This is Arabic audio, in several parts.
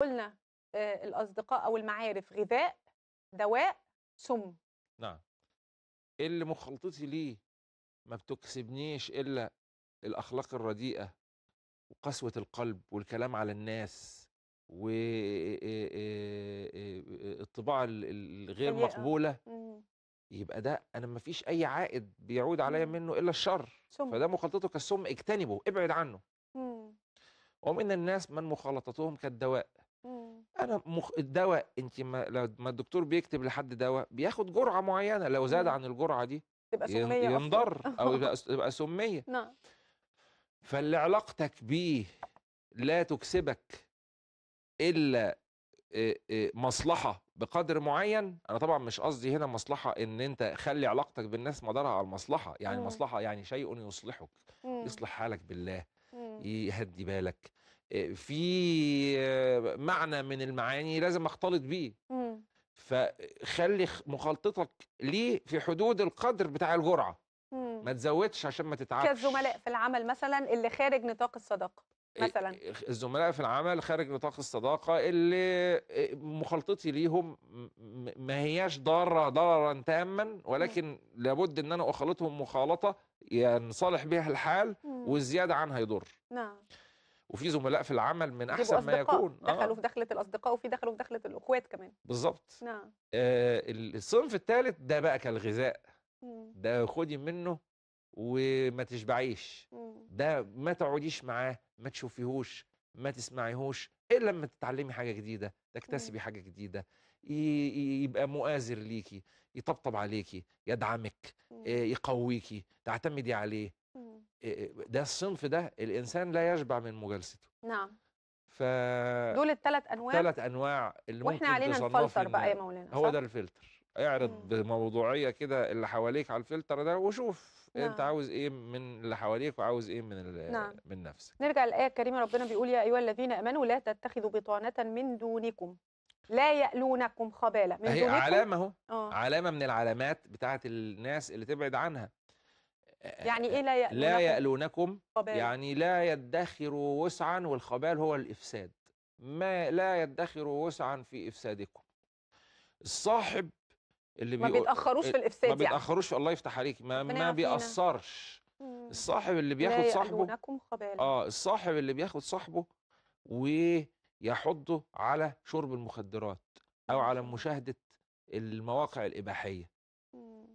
قلنا آه، الاصدقاء او المعارف غذاء دواء سم نعم إيه اللي مخالطتي ليه ما بتكسبنيش الا الاخلاق الرديئه وقسوه القلب والكلام على الناس الطباع الغير مقبوله يبقى ده انا ما فيش اي عائد بيعود عليا منه الا الشر سم. فده مخالطته كالسم اجتنبه ابعد عنه ومن الناس من مخالطتهم كالدواء انا مخ... الدواء انت ما... لو ما الدكتور بيكتب لحد دواء بياخد جرعه معينه لو زاد عن الجرعه دي تبقى سميه ينضر او يبقى سميه نعم فاللي علاقتك بيه لا تكسبك الا مصلحه بقدر معين انا طبعا مش قصدي هنا مصلحه ان انت خلي علاقتك بالناس مدارها على المصلحه يعني مم. مصلحه يعني شيء يصلحك مم. يصلح حالك بالله مم. يهدي بالك آه، في آه، معنى من المعاني لازم اختلط بيه فخلي مخالطتك ليه في حدود القدر بتاع الجرعه ما تزودش عشان ما تتعبش كالزملاء في العمل مثلا اللي خارج نطاق الصداقه آه، مثلا الزملاء في العمل خارج نطاق الصداقه اللي مخالطتي ليهم ما هياش ضاره ضررا تاما ولكن مم. لابد ان انا اخالطهم مخالطه ينصالح يعني بها الحال والزياده عنها يضر نعم وفي زملاء في العمل من احسن ما يكون آه. دخلوا آه. في دخله الاصدقاء وفي دخلوا في دخله الاخوات كمان بالظبط نعم آه الصنف الثالث ده بقى كالغذاء ده خدي منه وما تشبعيش ده ما تقعديش معاه ما تشوفيهوش ما تسمعيهوش الا لما تتعلمي حاجه جديده تكتسبي حاجه جديده يبقى مؤازر ليكي يطبطب عليكي يدعمك آه، يقويكي تعتمدي عليه إيه، إيه، ده الصنف ده الانسان لا يشبع من مجالسته نعم ف دول الثلاث انواع ثلاث انواع اللي واحنا علينا نفلتر بقى يا مولانا هو ده الفلتر اعرض مم. بموضوعيه كده اللي حواليك على الفلتر ده وشوف نعم. انت عاوز ايه من اللي حواليك وعاوز ايه من نعم. من نفسك نرجع للايه الكريمه ربنا بيقول يا ايها الذين امنوا لا تتخذوا بطانه من دونكم لا يألونكم خباله من هي دونكم علامه اهو آه. علامه من العلامات بتاعه الناس اللي تبعد عنها يعني ايه لا يألونكم لا يألونكم خبال. يعني لا يدخروا وسعا والخبال هو الإفساد ما لا يدخروا وسعا في إفسادكم الصاحب اللي ما بيقول بيتأخروش في إيه، الإفساد ما يعني. بيتأخروش الله يفتح عليك ما, ما بيأثرش الصاحب اللي بياخد صاحبه خبال. اه الصاحب اللي بياخد صاحبه ويحضه على شرب المخدرات او على مشاهده المواقع الاباحيه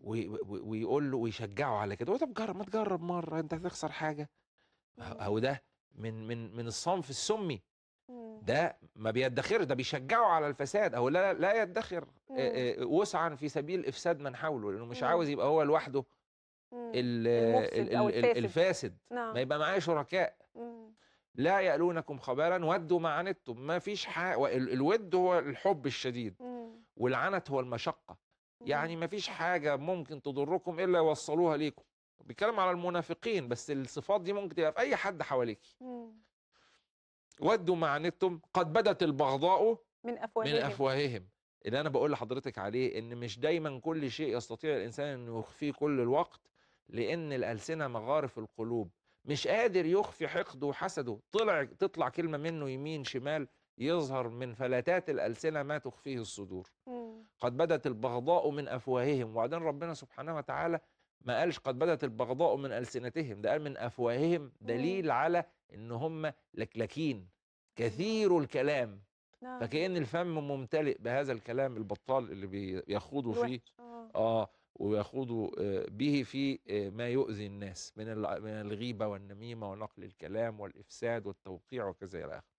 ويقول له ويشجعه على كده طب جرب ما تجرب مره انت هتخسر حاجه هو أه، ده من من من الصنف السمي ده ما بيدخر ده بيشجعه على الفساد او لا لا يدخر آه، آه، وسعا في سبيل افساد من حوله لانه مش عاوز يبقى هو لوحده الفاسد, الفاسد. نعم. ما يبقى معاه شركاء لا يألونكم خبالا ودوا ما عنتم ما فيش حاجة الود هو الحب الشديد والعنت هو المشقة يعني ما فيش حاجة ممكن تضركم إلا يوصلوها ليكم بيتكلم على المنافقين بس الصفات دي ممكن تبقى في أي حد حواليك ودوا ما عنتم قد بدت البغضاء من أفواههم, من أفواههم. اللي أنا بقول لحضرتك عليه إن مش دايما كل شيء يستطيع الإنسان إنه يخفيه كل الوقت لأن الألسنة مغارف القلوب مش قادر يخفي حقده وحسده طلع تطلع كلمة منه يمين شمال يظهر من فلتات الألسنة ما تخفيه الصدور قد بدت البغضاء من أفواههم وبعدين ربنا سبحانه وتعالى ما قالش قد بدت البغضاء من ألسنتهم ده قال من أفواههم دليل على إن هم لكلكين كثير الكلام نعم. فكأن الفم ممتلئ بهذا الكلام البطال اللي بيخوضوا فيه آه, آه، ويخوضوا آه، به في آه، ما يؤذي الناس من من الغيبة والنميمة ونقل الكلام والإفساد والتوقيع وكذا إلى آخره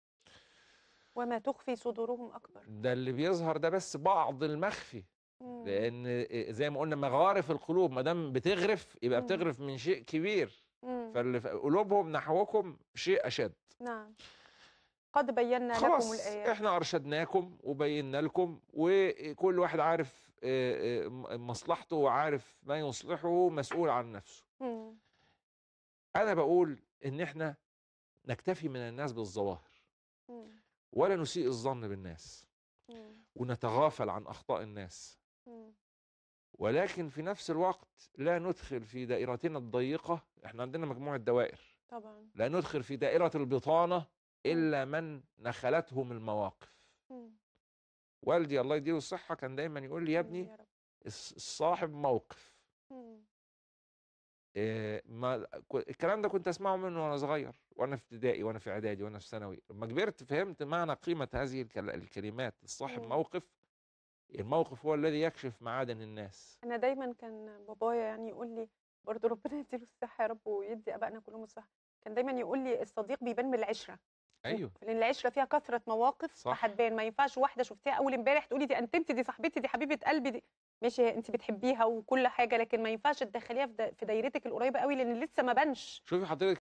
وما تخفي صدورهم أكبر ده اللي بيظهر ده بس بعض المخفي مم. لأن زي ما قلنا مغارف القلوب ما دام بتغرف يبقى بتغرف من شيء كبير فاللي قلوبهم نحوكم شيء أشد نعم قد بينا لكم الآيات احنا أرشدناكم وبينا لكم وكل واحد عارف مصلحته وعارف ما يصلحه مسؤول عن نفسه مم. أنا بقول إن احنا نكتفي من الناس بالظواهر مم. ولا نسيء الظن بالناس ونتغافل عن اخطاء الناس ولكن في نفس الوقت لا ندخل في دائرتنا الضيقه احنا عندنا مجموعه دوائر طبعا لا ندخل في دائره البطانه الا من نخلتهم المواقف والدي الله يديله الصحه كان دايما يقول لي يا ابني الصاحب موقف آه، ما الكلام ده كنت اسمعه منه وانا صغير وانا في ابتدائي وانا في اعدادي وانا في ثانوي لما كبرت فهمت معنى قيمه هذه الكلمات صاحب إمم. موقف الموقف هو الذي يكشف معادن الناس انا دايما كان بابايا يعني يقول لي برضه ربنا يديله الصحه يا رب ويدي ابائنا كلهم الصحه كان دايما يقول لي الصديق بيبان من العشره ايوه لان العشره فيها كثره مواقف صح. فهتبان ما ينفعش واحده شفتيها اول امبارح تقولي دي انتمتي دي صاحبتي دي حبيبه قلبي دي ماشي انت بتحبيها وكل حاجه لكن ما ينفعش تدخليها في, دايرتك القريبه قوي لان لسه ما بنش شوفي حضرتك